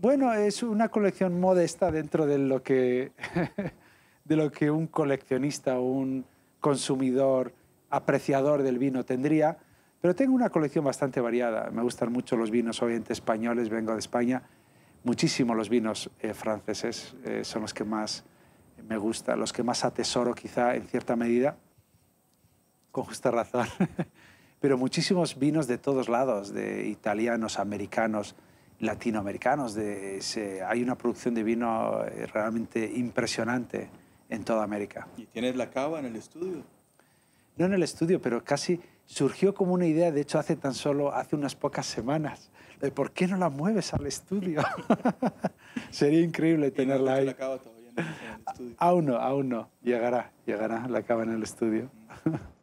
Bueno, es una colección modesta dentro de lo que, un coleccionista o un consumidor apreciador del vino tendría, pero tengo una colección bastante variada. Me gustan mucho los vinos, obviamente, españoles, vengo de España. Muchísimos los vinos eh, franceses eh, son los que más me gustan, los que más atesoro quizá en cierta medida, con justa razón. pero muchísimos vinos de todos lados, de italianos, americanos, latinoamericanos. De, hay una producción de vino eh, realmente impresionante en toda América. ¿Y tienes la cava en el estudio? No en el estudio, pero casi surgió como una idea, de hecho hace tan solo, hace unas pocas semanas, de por qué no la mueves al estudio. Sería increíble tenerla ahí. La cava todavía en el estudio. Aún no, aún no. Llegará, llegará la cava en el estudio. Mm.